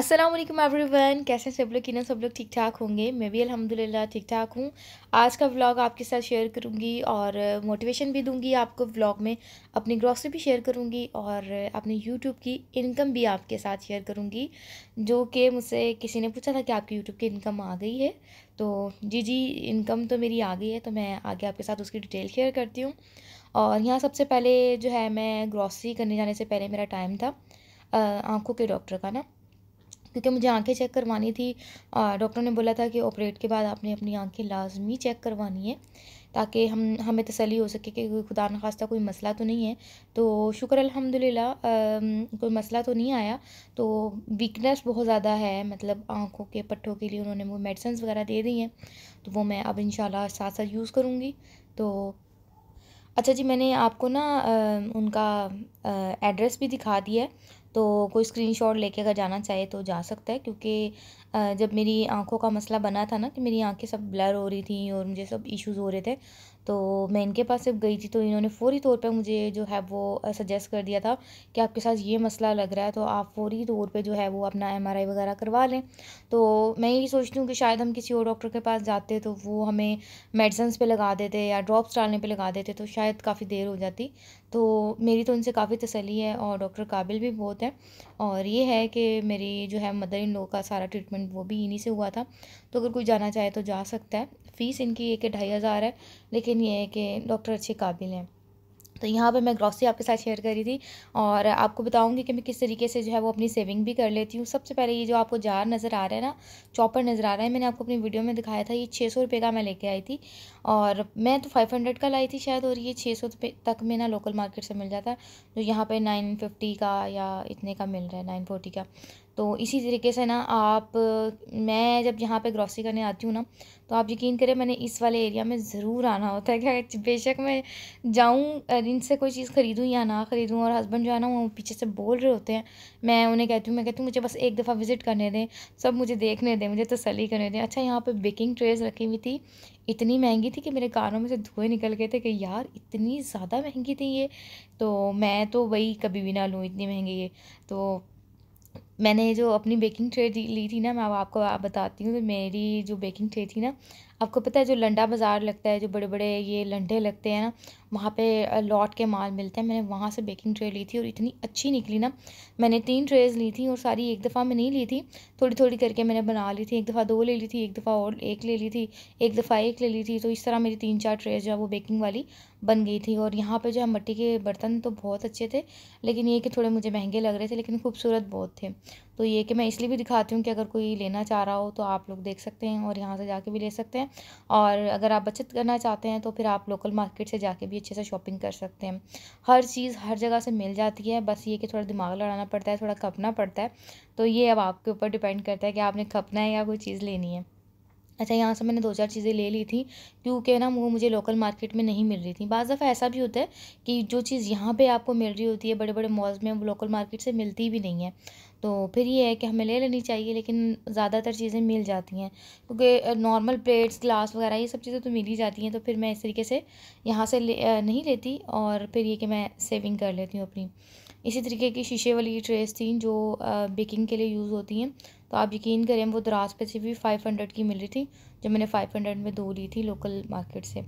अस्सलाम वालेकुम एवरीवन कैसे सब लोग किन सब लोग ठीक ठाक होंगे मैं भी अल्हम्दुलिल्लाह ठीक ठाक हूँ आज का व्लॉग आपके साथ शेयर करूँगी और मोटिवेशन भी दूँगी आपको व्लॉग में अपनी ग्रॉसरी भी शेयर करूँगी और अपने यूट्यूब की इनकम भी आपके साथ शेयर करूँगी जो कि मुझसे किसी ने पूछा था कि आपकी यूट्यूब की इनकम आ गई है तो जी जी इनकम तो मेरी आ गई है तो मैं आगे आपके साथ उसकी डिटेल शेयर करती हूँ और यहाँ सबसे पहले जो है मैं ग्रॉसरी करने जाने से पहले मेरा टाइम था आँखों के डॉक्टर का ना क्योंकि मुझे आँखें चेक करवानी थी डॉक्टर ने बोला था कि ऑपरेट के बाद आपने अपनी आँखें लाजमी चेक करवानी है ताकि हम हमें तसली हो सके कि कोई खुदा नखास्ता कोई मसला तो नहीं है तो शुक्र अल्हम्दुलिल्लाह कोई मसला तो नहीं आया तो वीकनेस बहुत ज़्यादा है मतलब आँखों के पट्ठों के लिए उन्होंने वो मेडिसन वगैरह दे दी हैं तो वो मैं अब इन साथ साथ यूज़ करूँगी तो अच्छा जी मैंने आपको ना उनका एड्रेस भी दिखा दिया है तो कोई स्क्रीनशॉट लेके अगर जाना चाहे तो जा सकता है क्योंकि जब मेरी आँखों का मसला बना था ना कि मेरी आँखें सब ब्लर हो रही थी और मुझे सब इश्यूज़ हो रहे थे तो मैं इनके पास जब गई थी तो इन्होंने फ़ौरी तौर पे मुझे जो है वो सजेस्ट कर दिया था कि आपके साथ ये मसला लग रहा है तो आप फ़ौरी तौर पे जो है वो अपना एमआरआई वगैरह करवा लें तो मैं यही सोचती हूँ कि शायद हम किसी और डॉक्टर के पास जाते तो वो हमें मेडिसन्स पे लगा देते या ड्रॉप्स डालने पर लगा देते तो शायद काफ़ी देर हो जाती तो मेरी तो उनसे काफ़ी तसली है और डॉक्टर काबिल भी बहुत है और ये है कि मेरी जो है मदर इन लॉ का सारा ट्रीटमेंट वो भी इन्हीं से हुआ था तो अगर कोई जाना चाहे तो जा सकता है फ़ीस इनकी एक ढाई हज़ार है लेकिन ये है कि डॉक्टर अच्छे काबिल हैं तो यहाँ पे मैं ग्रॉसरी आपके साथ शेयर करी थी और आपको बताऊंगी कि मैं किस तरीके से जो है वो अपनी सेविंग भी कर लेती हूँ सबसे पहले ये जो आपको जार नज़र आ रहा है ना चॉपर नज़र आ रहा है मैंने आपको अपनी वीडियो में दिखाया था ये छः सौ रुपये का मैं लेके आई थी और मैं तो फाइव हंड्रेड का लाई थी शायद और ये छः सौ तक में ना लोकल मार्केट से मिल जाता है जो तो यहाँ पर नाइन फिफ्टी का या इतने का मिल रहा है नाइन फोर्टी का तो इसी तरीके से ना आप मैं जब यहाँ पे ग्रॉसरी करने आती हूँ ना तो आप यकीन करें मैंने इस वाले एरिया में ज़रूर आना होता है क्या बेशक मैं जाऊँ इनसे कोई चीज़ ख़रीदूँ या ना ख़रीदूँ और हस्बैंड जो है ना वो पीछे से बोल रहे होते हैं मैं उन्हें कहती हूँ मैं कहती हूँ मुझे बस एक दफ़ा विज़िट करने दें सब मुझे देखने दें मुझे तसली करने दें अच्छा यहाँ पर बेकिंग ट्रेज रखी हुई थी इतनी महंगी थी कि मेरे कानों में से धुएँ निकल गए थे कि यार इतनी ज़्यादा महंगी थी ये तो मैं तो वही कभी भी ना लूँ इतनी महंगी ये तो मैंने जो अपनी बेकिंग ट्रे ली थी ना मैं अब आपको बताती हूँ मेरी जो बेकिंग ट्रे थी ना आपको पता है जो लंडा बाज़ार लगता है जो बड़े बड़े ये लंडे लगते हैं ना वहाँ पे लॉट के माल मिलते हैं मैंने वहाँ से बेकिंग ट्रे ली थी और इतनी अच्छी निकली ना मैंने तीन ट्रेज ली थी और सारी एक दफ़ा में नहीं ली थी थोड़ी थोड़ी करके मैंने बना ली थी एक दफ़ा दो ले ली थी एक दफ़ा और एक ले ली थी एक दफ़ा एक ले ली थी तो इस तरह मेरी तीन चार ट्रेज जो है वो बेकिंग वाली बन गई थी और यहाँ पर जो है मट्टी के बर्तन तो बहुत अच्छे थे लेकिन ये कि थोड़े मुझे महंगे लग रहे थे लेकिन खूबसूरत बहुत थे तो ये कि मैं इसलिए भी दिखाती हूँ कि अगर कोई लेना चाह रहा हो तो आप लोग देख सकते हैं और यहाँ से जाके भी ले सकते हैं और अगर आप बचत करना चाहते हैं तो फिर आप लोकल मार्केट से जाके भी अच्छे से शॉपिंग कर सकते हैं हर चीज़ हर जगह से मिल जाती है बस ये कि थोड़ा दिमाग लड़ाना पड़ता है थोड़ा खपना पड़ता है तो ये अब आपके ऊपर डिपेंड करता है कि आपने खपना है या कोई चीज़ लेनी है अच्छा यहाँ से मैंने दो चार चीज़ें ले ली थी क्योंकि ना वो मुझे लोकल मार्केट में नहीं मिल रही थी बज़ दफ़ा ऐसा भी होता है कि जो चीज़ यहाँ पे आपको मिल रही होती है बड़े बड़े मॉल्स में वो लोकल मार्केट से मिलती भी नहीं है तो फिर ये है कि हमें ले लेनी चाहिए लेकिन ज़्यादातर चीज़ें मिल जाती हैं क्योंकि नॉर्मल प्लेट्स ग्लास वगैरह ये सब चीज़ें तो मिल ही जाती हैं तो फिर मैं इस तरीके से यहाँ से ले नहीं लेती और फिर ये कि मैं सेविंग कर लेती हूँ अपनी इसी तरीके की शीशे वाली ट्रेस थी जो बेकिंग के लिए यूज़ होती हैं तो आप यकीन करें वो दराज पे से भी फ़ाइव हंड्रेड की मिल रही थी जो मैंने फ़ाइव हंड्रेड में दो ली थी लोकल मार्केट से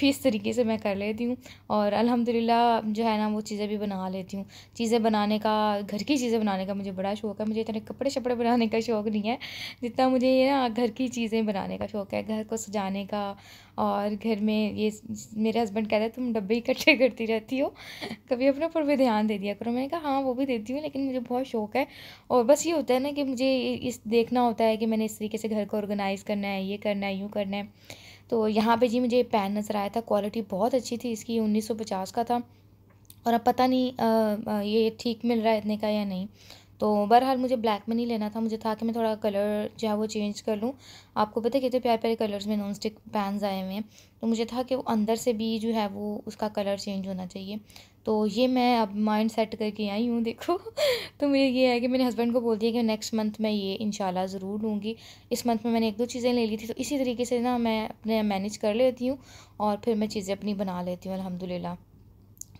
तो इस तरीके से मैं कर लेती हूँ और अल्हम्दुलिल्लाह जो है ना वो चीज़ें भी बना लेती हूँ चीज़ें बनाने का घर की चीज़ें बनाने का मुझे बड़ा शौक है मुझे इतने कपड़े शपड़े बनाने का शौक नहीं है जितना मुझे ये ना घर की चीज़ें बनाने का शौक है घर को सजाने का और घर में ये मेरे हस्बैंड कहते हैं तुम डब्बे इकट्ठे करती रहती हो कभी अपने ऊपर भी ध्यान दे दिया करो मैंने कहा हाँ वो भी देती हूँ लेकिन मुझे बहुत शौक है और बस ये होता है ना कि मुझे इस देखना होता है कि मैंने इस तरीके से घर को ऑर्गेनाइज़ करना है ये करना है यूँ करना है तो यहाँ पे जी मुझे पैन नज़र आया था क्वालिटी बहुत अच्छी थी इसकी उन्नीस सौ पचास का था और अब पता नहीं आ, आ, ये ठीक मिल रहा है इतने का या नहीं तो बहरहाल मुझे ब्लैक में नहीं लेना था मुझे था कि मैं थोड़ा कलर जो है वो चेंज कर लूँ आपको पता है कितने प्यारे प्यारे कलर्स में नॉन स्टिक पैनस आए हुए हैं तो मुझे था कि वो अंदर से भी जो है वो उसका कलर चेंज होना चाहिए तो ये मैं अब माइंड सेट करके आई हूँ देखो तो मुझे ये है कि मैंने हस्बैंड को बोल दिया कि नेक्स्ट मंथ मैं ये इंशाल्लाह ज़रूर लूँगी इस मंथ में मैंने एक दो चीज़ें ले ली थी तो इसी तरीके से ना मैं अपने मैनेज कर लेती हूँ और फिर मैं चीज़ें अपनी बना लेती हूँ अलहमदिल्ला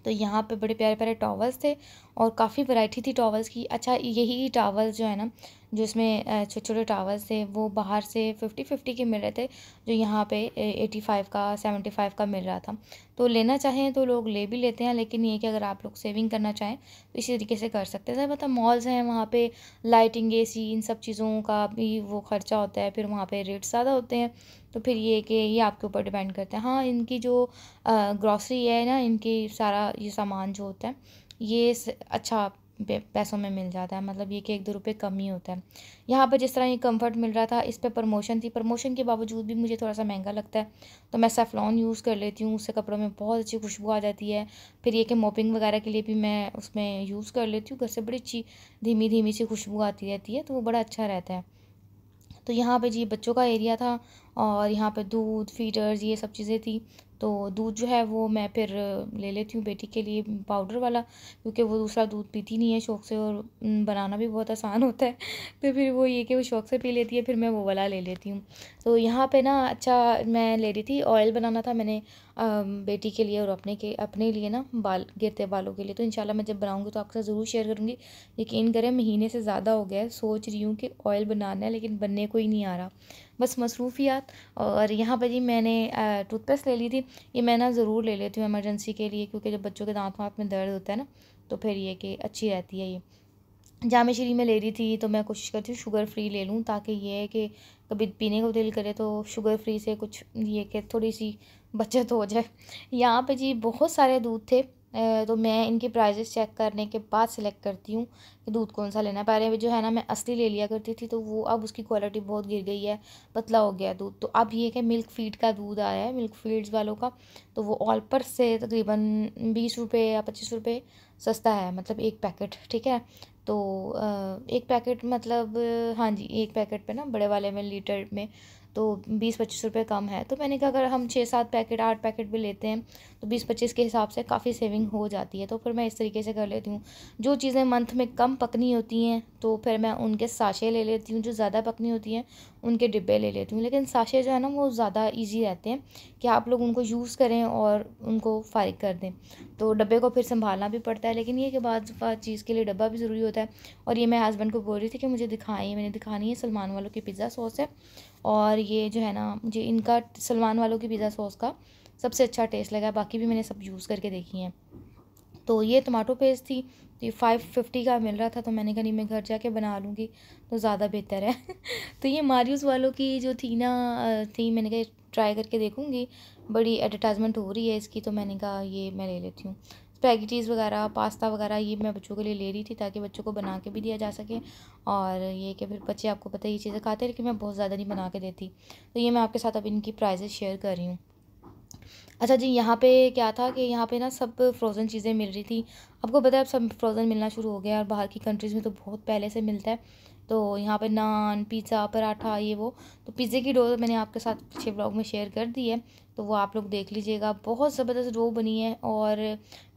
तो यहाँ पे बड़े प्यारे प्यारे टॉवल्स थे और काफ़ी वैरायटी थी टॉवल्स की अच्छा यही टॉवल्स जो है ना जो इसमें छोटे छोटे टॉवल्स थे वो बाहर से फिफ्टी फिफ्टी के मिल रहे थे जो यहाँ पे एटी फाइव का सेवेंटी फाइव का मिल रहा था तो लेना चाहें तो लोग ले भी लेते हैं लेकिन ये कि अगर आप लोग सेविंग करना चाहें तो इसी तरीके से कर सकते हैं मतलब मॉल्स हैं वहाँ पर लाइटिंग ए इन सब चीज़ों का भी वो ख़र्चा होता है फिर वहाँ पर रेट्स ज़्यादा होते हैं तो फिर ये कि ये आपके ऊपर डिपेंड करता है हाँ इनकी जो ग्रॉसरी है ना इनकी सारा ये सामान जो होता है ये अच्छा पैसों में मिल जाता है मतलब ये कि एक दो रुपये कम ही होता है यहाँ पर जिस तरह ये कंफर्ट मिल रहा था इस पर प्रमोशन थी प्रमोशन के बावजूद भी मुझे थोड़ा सा महंगा लगता है तो मैं सेफलॉन यूज़ कर लेती हूँ उससे कपड़ों में बहुत अच्छी खुशबू आ जाती है फिर ये कि मोपिंग वगैरह के लिए भी मैं उसमें यूज़ कर लेती हूँ घर से बड़ी अच्छी धीमी धीमी सी खुशबू आती रहती है तो वो बड़ा अच्छा रहता है तो यहाँ पे जी बच्चों का एरिया था और यहाँ पे दूध फीडर्स ये सब चीज़ें थी तो दूध जो है वो मैं फिर ले लेती हूँ बेटी के लिए पाउडर वाला क्योंकि वो दूसरा दूध पीती नहीं है शौक़ से और बनाना भी बहुत आसान होता है तो फिर वो ये कि वो शौक़ से पी लेती है फिर मैं वो वाला ले लेती हूँ तो यहाँ पे ना अच्छा मैं ले रही थी ऑयल बनाना था मैंने बेटी के लिए और अपने के अपने लिए ना बाल गिरते बालों के लिए तो इंशाल्लाह मैं जब बनाऊँगी तो आपके साथ ज़रूर शेयर करूँगी यकीन करें महीने से ज़्यादा हो गया है सोच रही हूँ कि ऑयल बनाना है लेकिन बनने को ही नहीं आ रहा बस मसरूफियात और यहाँ पर जी मैंने टूथपेस्ट ले ली थी ये मैं ना ज़रूर ले लेती हूँ एमरजेंसी के लिए क्योंकि जब बच्चों के दाँत वाँत में दर्द होता है ना तो फिर ये कि अच्छी रहती है ये जाम श्री में ले रही थी तो मैं कोशिश करती हूँ शुगर फ्री ले लूँ ताकि ये है कि कभी पीने को दिल करे तो शुगर फ्री से कुछ ये कि थोड़ी सी बचत हो जाए यहाँ पे जी बहुत सारे दूध थे तो मैं इनके प्राइजेस चेक करने के बाद सेलेक्ट करती हूँ कि दूध कौन सा लेना है पहले जो है ना मैं असली ले लिया करती थी तो वो अब उसकी क्वालिटी बहुत गिर गई है पतला हो गया दूध तो अब ये कि मिल्क फीड का दूध आया है मिल्क फीड्स वालों का तो वो ऑल पर से तकरीबन बीस रुपये या पच्चीस रुपये सस्ता है मतलब एक पैकेट ठीक है तो एक पैकेट मतलब हाँ जी एक पैकेट पर ना बड़े वाले में लीटर में तो बीस पच्चीस रुपये कम है तो मैंने कहा अगर हम छः सात पैकेट आठ पैकेट भी लेते हैं तो बीस पच्चीस के हिसाब से काफ़ी सेविंग हो जाती है तो फिर मैं इस तरीके से कर लेती हूँ जो चीज़ें मंथ में कम पकनी होती हैं तो फिर मैं उनके साशे ले लेती हूँ जो ज़्यादा पकनी होती हैं उनके डिब्बे ले लेती हूँ लेकिन साशे जो है ना वो ज़्यादा ईजी रहते हैं कि आप लोग उनको यूज़ करें और उनको फारिग कर दें तो डब्बे को फिर संभालना भी पड़ता है लेकिन ये कि बाद चीज़ के लिए डब्बा भी ज़रूरी होता है और ये मैं हस्बैंड को बोल रही थी कि मुझे दिखाएँ मैंने दिखानी है सलमान वालों की पिज़्ज़ा सॉस है और ये जो है ना मुझे इनका सलमान वालों की पिज़्ज़ा सॉस का सबसे अच्छा टेस्ट लगा बाकी भी मैंने सब यूज़ करके देखी हैं तो ये टमाटो पेस्ट थी तो ये फाइव फिफ्टी का मिल रहा था तो मैंने कहा नहीं मैं घर जाके बना लूँगी तो ज़्यादा बेहतर है तो ये मारियूस वालों की जो थी ना थी मैंने कहा ट्राई करके देखूँगी बड़ी एडवर्टाइजमेंट हो रही है इसकी तो मैंने कहा ये मैं ले लेती हूँ स्पैगटीज़ वगैरह पास्ता वगैरह ये मैं बच्चों के लिए ले रही थी ताकि बच्चों को बना के भी दिया जा सके और ये कि फिर बच्चे आपको पता है ये चीज़ें खाते हैं लेकिन मैं बहुत ज़्यादा नहीं बना के देती तो ये मैं आपके साथ अब इनकी प्राइजेज़ शेयर कर रही हूँ अच्छा जी यहाँ पे क्या था कि यहाँ पे ना सब फ्रोज़न चीज़ें मिल रही थी आपको पता है अब सब फ्रोज़न मिलना शुरू हो गया और बाहर की कंट्रीज़ में तो बहुत पहले से मिलता है तो यहाँ पे नान पिज़्ज़ा पराठा ये वो तो पिज़्ज़े की डो मैंने आपके साथ पिछले ब्लॉग में शेयर कर दी है तो वो आप लोग देख लीजिएगा बहुत ज़बरदस्त डो बनी है और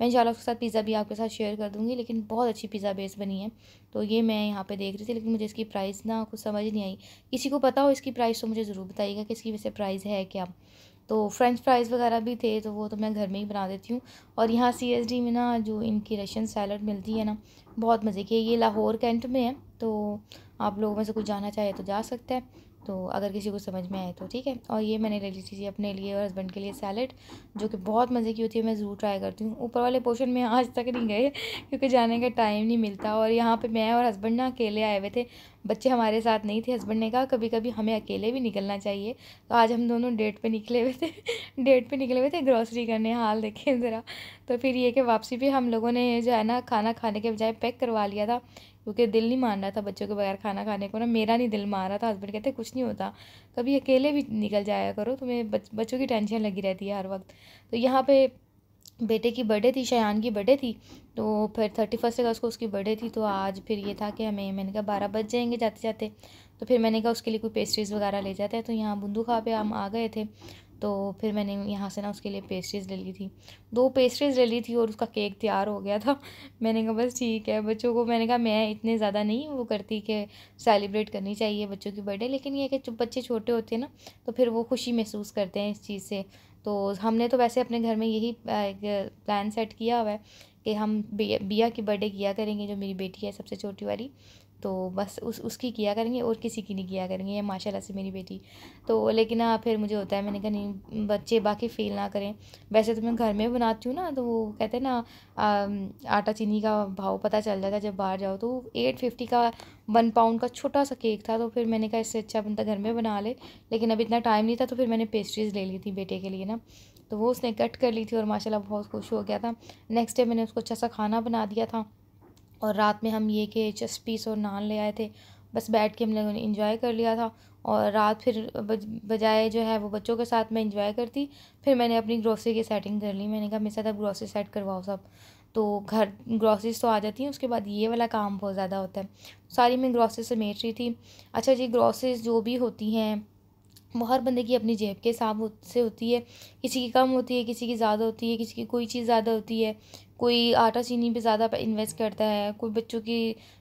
मैं इन उसके साथ पिज़्ज़ा भी आपके साथ शेयर कर दूँगी लेकिन बहुत अच्छी पिज़्ज़ा बेस बनी है तो ये मैं यहाँ पे देख रही थी लेकिन मुझे इसकी प्राइस ना कुछ समझ नहीं आई किसी को पता हो इसकी प्राइस तो मुझे ज़रूर बताइएगा कि इसकी वैसे प्राइस है क्या तो फ्रेंच फ्राइज़ वगैरह भी थे तो वो तो मैं घर में ही बना देती हूँ और यहाँ सी में ना जो इनकी रशियन सैलड मिलती है ना बहुत मज़े की है ये लाहौर कैंट में है तो आप लोगों में से कुछ जाना चाहे तो जा सकते हैं तो अगर किसी को समझ में आए तो ठीक है और ये मैंने ले ली थी अपने लिए और हस्बैंड के लिए सैलड जो कि बहुत मज़े की होती है मैं ज़रूर ट्राई करती हूँ ऊपर वाले पोर्शन में आज तक नहीं गए क्योंकि जाने का टाइम नहीं मिलता और यहाँ पर मैं और हस्बैंड ना अकेले आए हुए थे बच्चे हमारे साथ नहीं थे हस्बैंड ने कहा कभी कभी हमें अकेले भी निकलना चाहिए तो आज हम दोनों डेट पे निकले हुए थे डेट पे निकले हुए थे ग्रॉसरी करने हाल देखें ज़रा तो फिर ये कि वापसी भी हम लोगों ने जो है ना खाना खाने के बजाय पैक करवा लिया था क्योंकि दिल नहीं मान रहा था बच्चों के बगैर खाना खाने को ना मेरा नहीं दिल मान रहा था हस्बैंड कहते कुछ नहीं होता कभी अकेले भी निकल जाया करो तुम्हें बच, बच्चों की टेंशन लगी रहती है हर वक्त तो यहाँ पे बेटे की बर्थडे थी शयान की बर्थडे थी तो फिर थर्टी फर्स्ट अगस्त को उसकी बर्थडे थी तो आज फिर ये था कि हमें मैंने कहा बारह बज जाएंगे जाते जाते तो फिर मैंने कहा उसके लिए कोई पेस्ट्रीज़ वगैरह ले जाते हैं तो यहाँ बुंदू खा पे हम आ गए थे तो फिर मैंने यहाँ से ना उसके लिए पेस्ट्रीज़ ले ली थी दो पेस्ट्रीज़ ले ली थी और उसका केक तैयार हो गया था मैंने कहा बस ठीक है बच्चों को मैंने कहा मैं इतने ज़्यादा नहीं वो करती कि सेलिब्रेट करनी चाहिए बच्चों की बर्थडे लेकिन ये कि बच्चे छोटे होते हैं ना तो फिर वो खुशी महसूस करते हैं इस चीज़ से तो हमने तो वैसे अपने घर में यही प्लान सेट किया हुआ है कि हम बिया की बर्थडे किया करेंगे जो मेरी बेटी है सबसे छोटी वाली तो बस उस उसकी किया करेंगे और किसी की नहीं किया करेंगे माशाल्लाह से मेरी बेटी तो लेकिन हाँ फिर मुझे होता है मैंने कहा नहीं बच्चे बाकी फेल ना करें वैसे तो मैं घर में बनाती हूँ ना तो वो कहते हैं ना आटा चीनी का भाव पता चल जाता है जब बाहर जाओ तो एट फिफ्टी का वन पाउंड का छोटा सा केक था तो फिर मैंने कहा इससे अच्छा बनता तो घर में बना ले लेकिन अब इतना टाइम नहीं था तो फिर मैंने पेस्ट्रीज़ ले ली थी बेटे के लिए ना तो वो उसने कट कर ली थी और माशाल्लाह बहुत खुश हो गया था नेक्स्ट डे मैंने उसको अच्छा सा खाना बना दिया था और रात में हम ये के चेस पीस और नान ले आए थे बस बैठ के हम लोगों ने इंजॉय कर लिया था और रात फिर बजाय जो है वो बच्चों के साथ मैं इंजॉय करती फिर मैंने अपनी ग्रॉसरी की सेटिंग कर ली मैंने कहा मेरे साथ अब ग्रॉसरी सेट करवाओ सब तो घर ग्रॉसरीज तो आ जाती हैं उसके बाद ये वाला काम बहुत ज़्यादा होता है सारी मैं ग्रॉसरी समेट रही थी अच्छा जी ग्रॉसरीज जो भी होती हैं हर बंदे की अपनी जेब के हिसाब से होती है किसी की कम होती है किसी की ज़्यादा होती है किसी की कोई चीज़ ज़्यादा होती है कोई आटा चीनी पे ज़्यादा इन्वेस्ट करता है कोई बच्चों की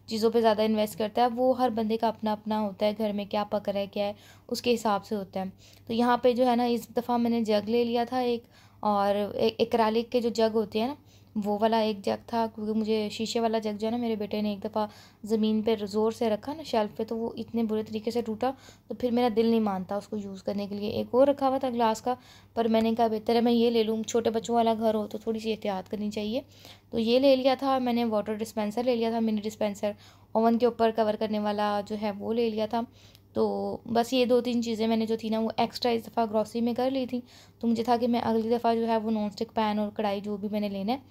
चीज़ों पे ज़्यादा इन्वेस्ट करता है वो हर बंदे का अपना अपना होता है घर में क्या पक रहा है क्या है उसके हिसाब से होता है तो यहाँ पर जो है ना इस दफ़ा मैंने जग ले लिया था एक और एक एक्रालिक के जो जग होते हैं ना वो वाला एक जग था क्योंकि मुझे शीशे वाला जग जो है ना मेरे बेटे ने एक दफ़ा ज़मीन पर ज़ोर से रखा ना शेल्फ़ पे तो वो इतने बुरे तरीके से टूटा तो फिर मेरा दिल नहीं मानता उसको यूज़ करने के लिए एक और रखा हुआ था ग्लास का पर मैंने कहा बेहतर है मैं ये ले लूँ छोटे बच्चों वाला घर हो तो थोड़ी सी एहतियात करनी चाहिए तो ये ले लिया था मैंने वाटर डिस्पेंसर ले लिया था मिनी डिस्पेंसर ओवन के ऊपर कवर करने वाला जो है वो ले लिया था तो बस ये दो तीन चीज़ें मैंने जो थी ना वो एक्स्ट्रा इस दफ़ा ग्रॉसरी में कर ली थी तो मुझे था कि मैं अगली दफ़ा जो है वो नॉन स्टिक पैन और कढ़ाई जो भी मैंने लेना है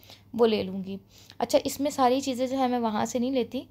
वो ले लूँगी अच्छा इसमें सारी चीज़ें जो है मैं वहाँ से नहीं लेती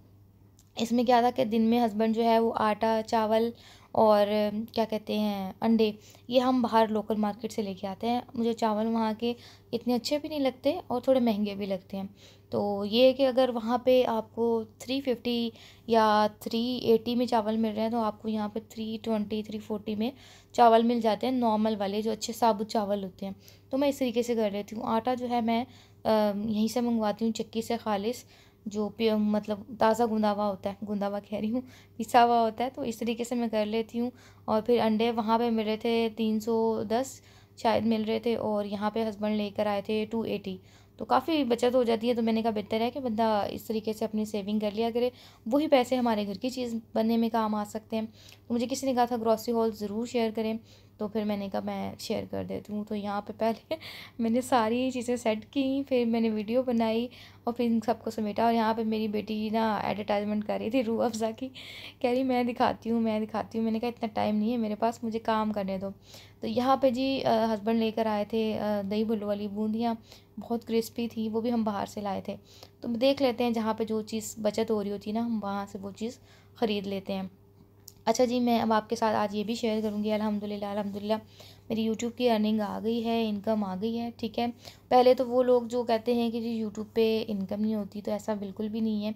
इसमें क्या था कि दिन में हस्बैंड जो है वो आटा चावल और क्या कहते हैं अंडे ये हम बाहर लोकल मार्केट से लेके आते हैं मुझे चावल वहाँ के इतने अच्छे भी नहीं लगते और थोड़े महंगे भी लगते हैं तो ये है कि अगर वहाँ पे आपको थ्री फिफ्टी या थ्री एटी में चावल मिल रहे हैं तो आपको यहाँ पे थ्री ट्वेंटी थ्री फोर्टी में चावल मिल जाते हैं नॉर्मल वाले जो अच्छे साबुत चावल होते हैं तो मैं इस तरीके से कर लेती हूँ आटा जो है मैं यहीं से मंगवाती हूँ चक्की से खालिश जो मतलब ताज़ा गुंदावा होता है गुंदावा कह रही हूँ पिसा हुआ होता है तो इस तरीके से मैं कर लेती हूँ और फिर अंडे वहाँ पे मिल रहे थे तीन सौ दस शायद मिल रहे थे और यहाँ पे हस्बैंड लेकर आए थे टू एटी तो काफ़ी बचत हो जाती है तो मैंने कहा बेहतर है कि बंदा इस तरीके से अपनी सेविंग कर लिया करे वही पैसे हमारे घर की चीज़ बनने में काम आ सकते हैं तो मुझे किसी ने कहा था ग्रॉसरी हॉल ज़रूर शेयर करें तो फिर मैंने कहा मैं शेयर कर देती हूँ तो यहाँ पे पहले मैंने सारी चीज़ें सेट की फिर मैंने वीडियो बनाई और फिर सबको समेटा और यहाँ पे मेरी बेटी ना एडवर्टाइजमेंट कर रही थी रूह अफ़ज़ा की कह रही मैं दिखाती हूँ मैं दिखाती हूँ मैंने कहा इतना टाइम नहीं है मेरे पास मुझे काम करने दो तो यहाँ पर जी हस्बैंड लेकर आए थे दही भल्लू वाली बूंदियाँ बहुत क्रिस्पी थी वो भी हम बाहर से लाए थे तो देख लेते हैं जहाँ पर जो चीज़ बचत हो रही होती है ना हम वहाँ से वो चीज़ ख़रीद लेते हैं अच्छा जी मैं अब आपके साथ आज ये भी शेयर करूँगी अलहमदिल्ला अलहमदिल्ला मेरी यूट्यूब की अर्निंग आ गई है इनकम आ गई है ठीक है पहले तो वो लोग जो कहते हैं कि जी यूट्यूब पे इनकम नहीं होती तो ऐसा बिल्कुल भी नहीं है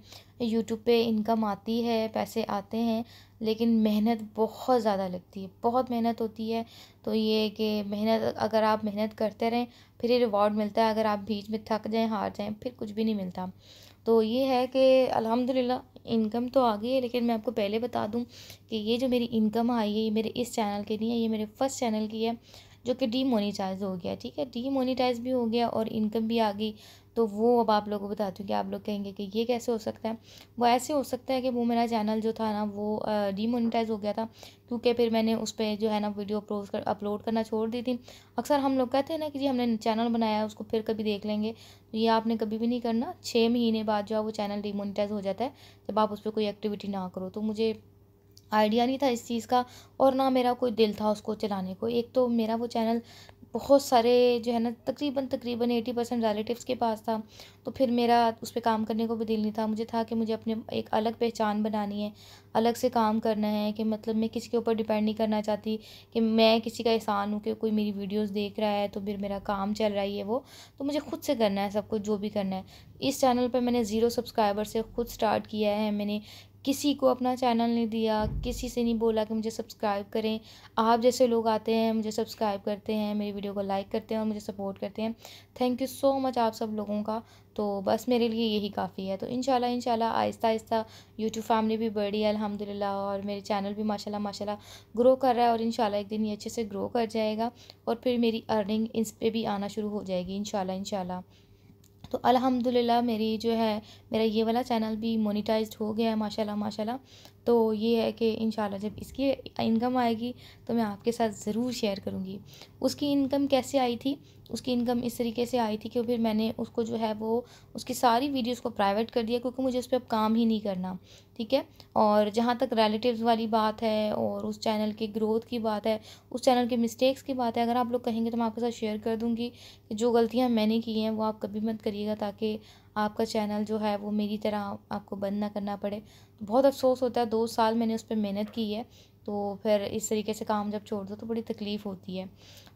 यूट्यूब पे इनकम आती है पैसे आते हैं लेकिन मेहनत बहुत ज़्यादा लगती है बहुत मेहनत होती है तो ये कि मेहनत अगर आप मेहनत करते रहें फिर ये रिवॉर्ड मिलता है अगर आप बीच में थक जाएँ हार जाएँ फिर कुछ भी नहीं मिलता तो ये है कि अलहमदिल्ला इनकम तो आ गई है लेकिन मैं आपको पहले बता दूँ कि ये जो मेरी इनकम आई है ये मेरे इस चैनल की नहीं है ये मेरे फर्स्ट चैनल की है जो कि डीमोनीटाइज हो गया ठीक है डीमोनीटाइज भी हो गया और इनकम भी आ गई तो वो अब आप लोगों को बताती हूँ कि आप लोग कहेंगे कि ये कैसे हो सकता है वो ऐसे हो सकता है कि वो मेरा चैनल जो था ना वो डीमोनिटाइज हो गया था क्योंकि फिर मैंने उस पर जो है ना वीडियो अपलोड कर अपलोड करना छोड़ दी थी अक्सर हम लोग कहते हैं ना कि जी हमने चैनल बनाया उसको फिर कभी देख लेंगे तो ये आपने कभी भी नहीं करना छः महीने बाद जो है वो चैनल डीमोनिटाइज़ हो जाता है जब आप उस पर कोई एक्टिविटी ना करो तो मुझे आइडिया नहीं था इस चीज़ का और ना मेरा कोई दिल था उसको चलाने को एक तो मेरा वो चैनल बहुत सारे जो है ना तकरीबन तकरीबन एटी परसेंट रिलेटिव के पास था तो फिर मेरा उस पर काम करने को भी दिल नहीं था मुझे था कि मुझे अपने एक अलग पहचान बनानी है अलग से काम करना है कि मतलब मैं किसी के ऊपर डिपेंड नहीं करना चाहती कि मैं किसी का एहसान हूँ कि कोई मेरी वीडियोस देख रहा है तो फिर मेरा काम चल रहा है वो तो मुझे खुद से करना है सब कुछ जो भी करना है इस चैनल पर मैंने ज़ीरो सब्सक्राइबर से खुद स्टार्ट किया है मैंने किसी को अपना चैनल नहीं दिया किसी से नहीं बोला कि मुझे सब्सक्राइब करें आप जैसे लोग आते हैं मुझे सब्सक्राइब करते हैं मेरी वीडियो को लाइक करते हैं और मुझे सपोर्ट करते हैं थैंक यू सो मच आप सब लोगों का तो बस मेरे लिए यही काफ़ी है तो इन शाला आहिस्ता आहिस्ता यूट्यूब फैमिली भी बड़ी है अलहमदिल्ला और मेरे चैनल भी माशाल्लाह माशाल्लाह ग्रो कर रहा है और इन एक दिन ये अच्छे से ग्रो कर जाएगा और फिर मेरी अर्निंग इस पर भी आना शुरू हो जाएगी इन शाला तो अल्हम्दुलिल्लाह मेरी जो है मेरा ये वाला चैनल भी मोनिटाइज हो गया है माशाल्लाह माशाल्लाह तो ये है कि इन जब इसकी इनकम आएगी तो मैं आपके साथ ज़रूर शेयर करूँगी उसकी इनकम कैसे आई थी उसकी इनकम इस तरीके से आई थी कि फिर मैंने उसको जो है वो उसकी सारी वीडियोस को प्राइवेट कर दिया क्योंकि मुझे उस पर अब काम ही नहीं करना ठीक है और जहाँ तक रिलेटिव्स वाली बात है और उस चैनल के ग्रोथ की बात है उस चैनल के मिस्टेक्स की बात है अगर आप लोग कहेंगे तो मैं आपके साथ शेयर कर दूँगी कि जो गलतियाँ मैंने की हैं वो आप कभी मत करिएगा ताकि आपका चैनल जो है वो मेरी तरह आपको बंद ना करना पड़े तो बहुत अफसोस होता है दो साल मैंने उस पर मेहनत की है तो फिर इस तरीके से काम जब छोड़ दो तो बड़ी तकलीफ़ होती है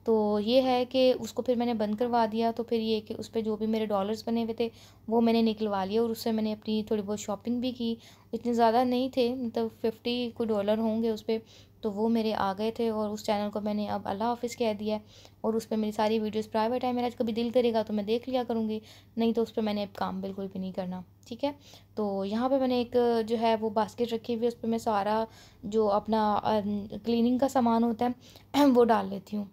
तो ये है कि उसको फिर मैंने बंद करवा दिया तो फिर ये कि उस पर जो भी मेरे डॉलर्स बने हुए थे वो मैंने निकलवा लिया और उससे मैंने अपनी थोड़ी बहुत शॉपिंग भी की इतने ज़्यादा नहीं थे मतलब तो फिफ्टी को डॉलर होंगे उस पर तो वो मेरे आ गए थे और उस चैनल को मैंने अब अल्लाह हाफिज़ कह दिया है और उस पर मेरी सारी वीडियोस प्राइवेट है मेरा कभी दिल करेगा तो मैं देख लिया करूँगी नहीं तो उस पर मैंने अब काम बिल्कुल भी नहीं करना ठीक है तो यहाँ पे मैंने एक जो है वो बास्केट रखी हुई है उस पर मैं सारा जो अपना क्लिनिंग का सामान होता है वो डाल लेती हूँ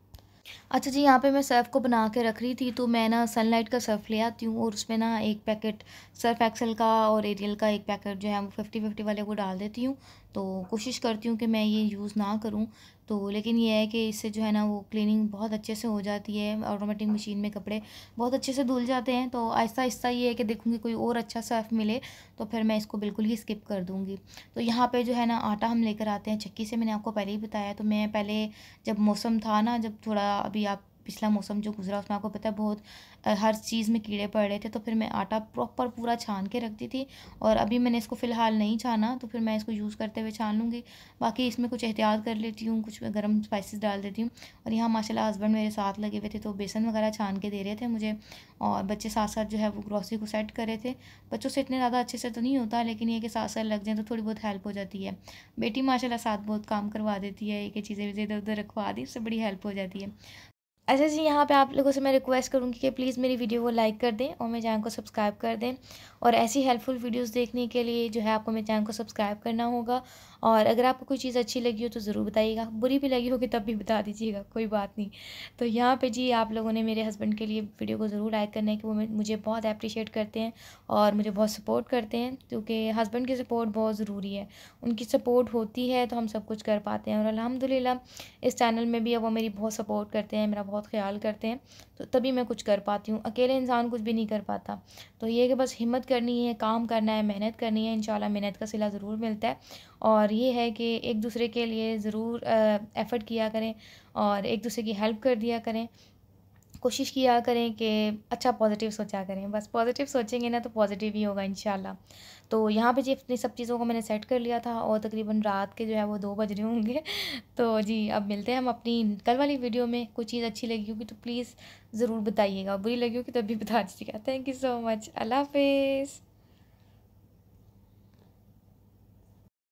अच्छा जी यहाँ पे मैं सर्फ़ को बना के रख रही थी तो मैं ना सनलाइट का सर्फ़ ले आती हूँ और उसमें ना एक पैकेट सर्फ़ एक्सल का और एरियल का एक पैकेट जो है वो फिफ्टी फिफ्टी वाले वो डाल देती हूँ तो कोशिश करती हूँ कि मैं ये यूज़ ना करूँ तो लेकिन ये है कि इससे जो है ना वो क्लीनिंग बहुत अच्छे से हो जाती है ऑटोमेटिक मशीन में कपड़े बहुत अच्छे से धुल जाते हैं तो आहिस्ता आहिस्ता ये है कि देखूँगी कोई और अच्छा सर्फ मिले तो फिर मैं इसको बिल्कुल ही स्किप कर दूँगी तो यहाँ पर जो है ना आटा हम लेकर आते हैं चक्की से मैंने आपको पहले ही बताया तो मैं पहले जब मौसम था ना जब थोड़ा अभी आप पिछला मौसम जो गुजरा उसमें आपको पता है बहुत हर चीज़ में कीड़े पड़ रहे थे तो फिर मैं आटा प्रॉपर पूरा छान के रखती थी और अभी मैंने इसको फ़िलहाल नहीं छाना तो फिर मैं इसको यूज़ करते हुए छान लूँगी बाकी इसमें कुछ एहतियात कर लेती हूँ कुछ गर्म स्पाइसिस डाल देती हूँ और यहाँ माशा हस्बैंड मेरे साथ लगे हुए थे तो बेसन वगैरह छान के दे रहे थे मुझे और बच्चे साथ साथ जो है वो ग्रॉसरी को सेट कर रहे थे बच्चों से इतने ज़्यादा अच्छे से तो नहीं होता लेकिन ये कि साथ साथ लग जाए तो थोड़ी बहुत हेल्प हो जाती है बेटी माशाल्लाह साथ बहुत काम करवा देती है एक चीज़ें इधर उधर रखवा दी उससे बड़ी हेल्प हो जाती है अच्छा जी यहाँ पे आप लोगों से मैं रिक्वेस्ट करूँगी कि प्लीज़ मेरी वीडियो को लाइक कर दें और मेरे चैनल को सब्सक्राइब कर दें और ऐसी हेल्पफुल वीडियोस देखने के लिए जो है आपको मेरे चैनल को सब्सक्राइब करना होगा और अगर आपको कोई चीज़ अच्छी लगी हो तो ज़रूर बताइएगा बुरी भी लगी होगी तब भी बता दीजिएगा कोई बात नहीं तो यहाँ पे जी आप लोगों ने मेरे हस्बैंड के लिए वीडियो को ज़रूर लाइक करना है कि वो मुझे बहुत अप्रिशिएट करते हैं और मुझे बहुत सपोर्ट करते हैं क्योंकि हस्बैंड की सपोर्ट बहुत ज़रूरी है उनकी सपोर्ट होती है तो हम सब कुछ कर पाते हैं और अलहमदिल्ला इस चैनल में भी अब वो मेरी बहुत सपोर्ट करते हैं मेरा बहुत ख्याल करते हैं तो तभी मैं कुछ कर पाती हूँ अकेले इंसान कुछ भी नहीं कर पाता तो ये कि बस हिम्मत करनी है काम करना है मेहनत करनी है इंशाल्लाह मेहनत का सिला ज़रूर मिलता है और ये है कि एक दूसरे के लिए ज़रूर एफ़र्ट किया करें और एक दूसरे की हेल्प कर दिया करें कोशिश किया करें कि अच्छा पॉजिटिव सोचा करें बस पॉजिटिव सोचेंगे ना तो पॉजिटिव ही होगा इन तो यहाँ पे जी अपनी सब चीज़ों को मैंने सेट कर लिया था और तकरीबन रात के जो है वो दो बज रहे होंगे तो जी अब मिलते हैं हम अपनी कल वाली वीडियो में कोई चीज़ अच्छी लगी होगी तो प्लीज़ ज़रूर बताइएगा बुरी लगी होगी तब तो भी बता दीजिएगा थैंक यू सो मच अल्लाह हाफिज़